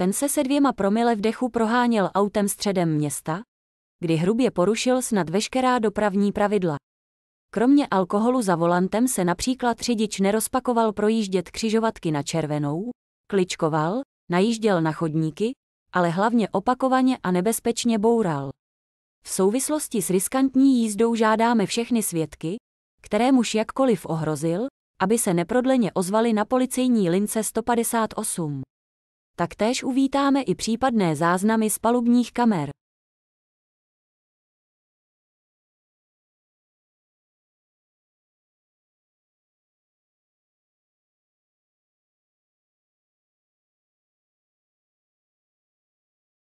Ten se se dvěma promile dechu proháněl autem středem města, kdy hrubě porušil snad veškerá dopravní pravidla. Kromě alkoholu za volantem se například řidič nerozpakoval projíždět křižovatky na červenou, kličkoval, najížděl na chodníky, ale hlavně opakovaně a nebezpečně boural. V souvislosti s riskantní jízdou žádáme všechny svědky, které muž jakkoliv ohrozil, aby se neprodleně ozvali na policejní lince 158. Taktéž uvítáme i případné záznamy z palubních kamer.